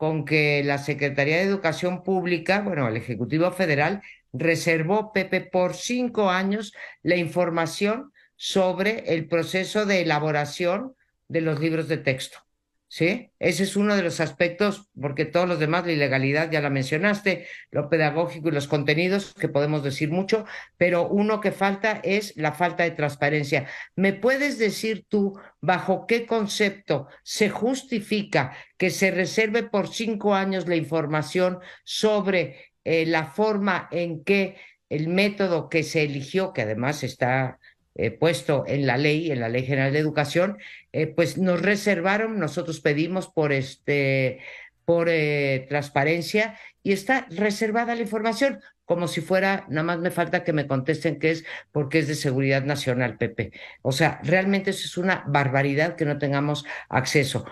con que la Secretaría de Educación Pública, bueno, el Ejecutivo Federal, reservó, Pepe, por cinco años la información sobre el proceso de elaboración de los libros de texto. ¿sí? Ese es uno de los aspectos, porque todos los demás, la ilegalidad ya la mencionaste, lo pedagógico y los contenidos, que podemos decir mucho, pero uno que falta es la falta de transparencia. ¿Me puedes decir tú bajo qué concepto se justifica que se reserve por cinco años la información sobre eh, la forma en que el método que se eligió, que además está eh, puesto en la ley, en la Ley General de Educación, eh, pues nos reservaron, nosotros pedimos por este por eh, transparencia y está reservada la información, como si fuera, nada más me falta que me contesten que es porque es de seguridad nacional, Pepe. O sea, realmente eso es una barbaridad que no tengamos acceso.